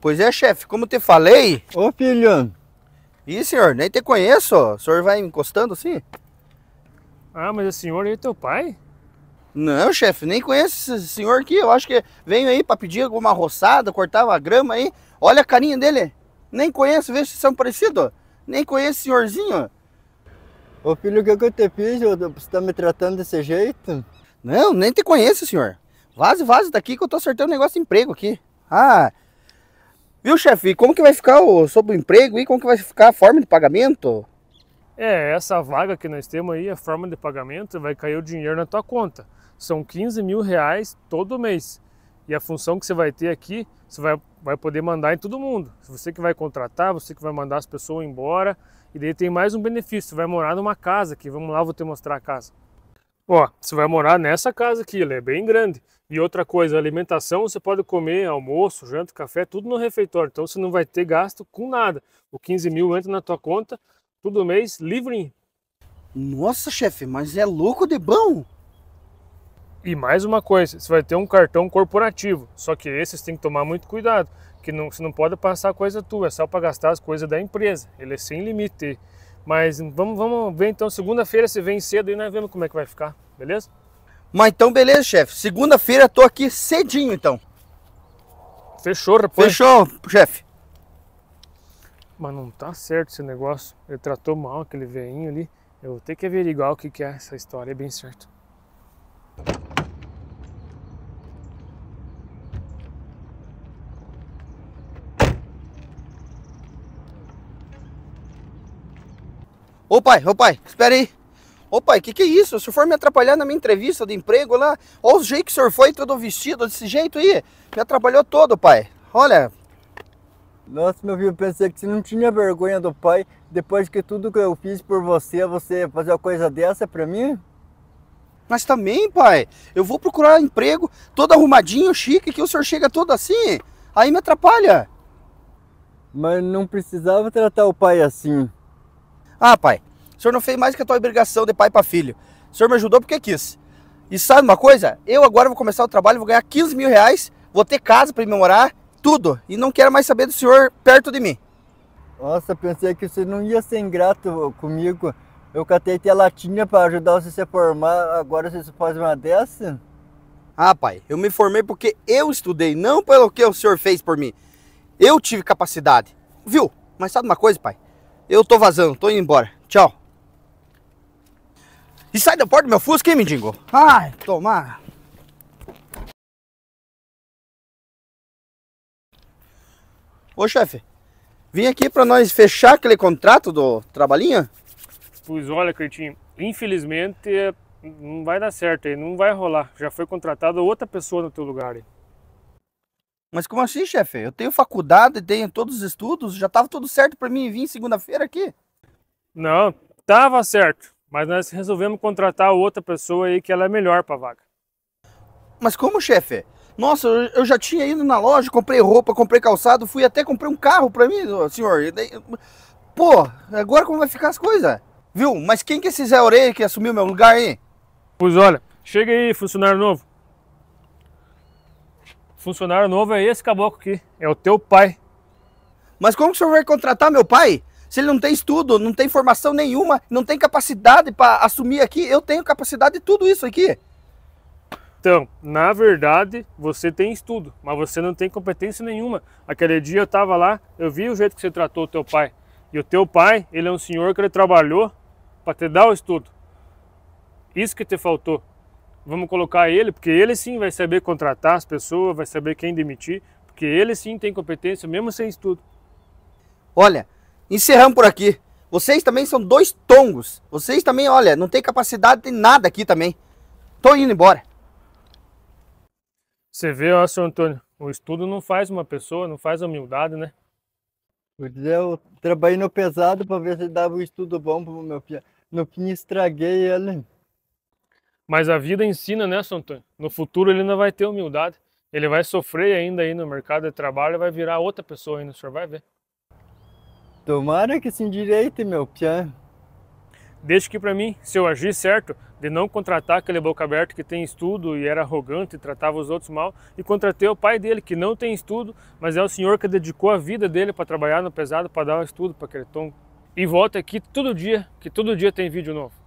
Pois é, chefe, como te falei... Ô, filho! Ih, senhor, nem te conheço. O senhor vai encostando assim? Ah, mas o é senhor é teu pai? Não, chefe, nem conheço esse senhor aqui. Eu acho que veio aí pra pedir alguma roçada, cortar a grama aí. Olha a carinha dele. Nem conheço, veja se são parecidos. Nem conheço o senhorzinho. Ô filho, o que, que eu te fiz? Você tá me tratando desse jeito? Não, nem te conheço, senhor. Vaze, vaze daqui que eu tô acertando um negócio de emprego aqui. Ah, Viu, chefe? Como que vai ficar o, sobre o emprego e como que vai ficar a forma de pagamento? É, essa vaga que nós temos aí, a forma de pagamento, vai cair o dinheiro na tua conta. São 15 mil reais todo mês. E a função que você vai ter aqui, você vai, vai poder mandar em todo mundo. Você que vai contratar, você que vai mandar as pessoas embora. E daí tem mais um benefício, você vai morar numa casa, que vamos lá, vou te mostrar a casa. Ó, você vai morar nessa casa aqui, ela é bem grande. E outra coisa, alimentação, você pode comer almoço, janta, café, tudo no refeitório. Então você não vai ter gasto com nada. O 15 mil entra na tua conta todo mês livrinho. Nossa, chefe, mas é louco de bom! E mais uma coisa, você vai ter um cartão corporativo, só que esses tem que tomar muito cuidado, que não, você não pode passar coisa tua, é só para gastar as coisas da empresa. Ele é sem limite. Mas vamos, vamos ver então, segunda-feira se vem cedo e nós vemos como é que vai ficar, beleza? Mas então, beleza, chefe. Segunda-feira tô aqui cedinho, então. Fechou, rapaz. Fechou, chefe. Mas não tá certo esse negócio. Ele tratou mal aquele veinho ali. Eu vou ter que averiguar o que, que é essa história, é bem certo. Ô pai, ô pai, espera aí. Ô pai, que que é isso? O senhor for me atrapalhar na minha entrevista de emprego lá, olha o jeito que o senhor foi todo vestido desse jeito aí. Me atrapalhou todo, pai. Olha. Nossa, meu filho, pensei que você não tinha vergonha do pai. Depois que tudo que eu fiz por você, você fazer uma coisa dessa pra mim? Mas também, pai, eu vou procurar emprego todo arrumadinho, chique, que o senhor chega todo assim, aí me atrapalha. Mas não precisava tratar o pai assim. Ah, pai, o senhor não fez mais que a tua obrigação de pai para filho. O senhor me ajudou porque quis. E sabe uma coisa? Eu agora vou começar o trabalho, vou ganhar 15 mil reais, vou ter casa para me morar, tudo. E não quero mais saber do senhor perto de mim. Nossa, pensei que você não ia ser ingrato comigo. Eu catei até latinha para ajudar você a se formar, agora você faz uma dessa? Ah, pai, eu me formei porque eu estudei, não pelo que o senhor fez por mim. Eu tive capacidade. Viu? Mas sabe uma coisa, pai? Eu tô vazando, tô indo embora. Tchau. E sai da porta do meu Fusca, hein, mendigo? Ai, tomar. Ô, chefe. Vim aqui pra nós fechar aquele contrato do trabalhinho. Pois olha, Cretinho, infelizmente não vai dar certo aí, não vai rolar. Já foi contratada outra pessoa no teu lugar aí. Mas como assim, chefe? Eu tenho faculdade, tenho todos os estudos, já estava tudo certo para mim vir segunda-feira aqui? Não, estava certo, mas nós resolvemos contratar outra pessoa aí que ela é melhor para vaga. Mas como, chefe? Nossa, eu já tinha ido na loja, comprei roupa, comprei calçado, fui até comprei um carro para mim, senhor. Pô, agora como vai ficar as coisas? Viu? Mas quem que é esse Zé Orelha que assumiu meu lugar aí? Pois olha, chega aí, funcionário novo. Funcionário novo é esse caboclo aqui. É o teu pai. Mas como que o senhor vai contratar meu pai? Se ele não tem estudo, não tem formação nenhuma, não tem capacidade para assumir aqui, eu tenho capacidade de tudo isso aqui. Então, na verdade, você tem estudo, mas você não tem competência nenhuma. Aquele dia eu estava lá, eu vi o jeito que você tratou o teu pai. E o teu pai, ele é um senhor que ele trabalhou para te dar o estudo. Isso que te faltou vamos colocar ele, porque ele sim vai saber contratar as pessoas, vai saber quem demitir, porque ele sim tem competência, mesmo sem estudo. Olha, encerramos por aqui. Vocês também são dois tongos. Vocês também, olha, não tem capacidade de nada aqui também. Tô indo embora. Você vê, ó, senhor Antônio, o estudo não faz uma pessoa, não faz humildade, né? Eu trabalhei no pesado para ver se dava um estudo bom pro meu filho. No fim, estraguei ele. Mas a vida ensina, né, Santan? No futuro ele não vai ter humildade. Ele vai sofrer ainda aí no mercado de trabalho e vai virar outra pessoa ainda. Né? O senhor vai ver. Tomara que se endireite, meu pian. Deixa que para mim, se eu agir certo, de não contratar aquele boca aberta que tem estudo e era arrogante e tratava os outros mal, e contratei o pai dele que não tem estudo, mas é o senhor que dedicou a vida dele para trabalhar no pesado, para dar o estudo para aquele tom. E volta aqui todo dia, que todo dia tem vídeo novo.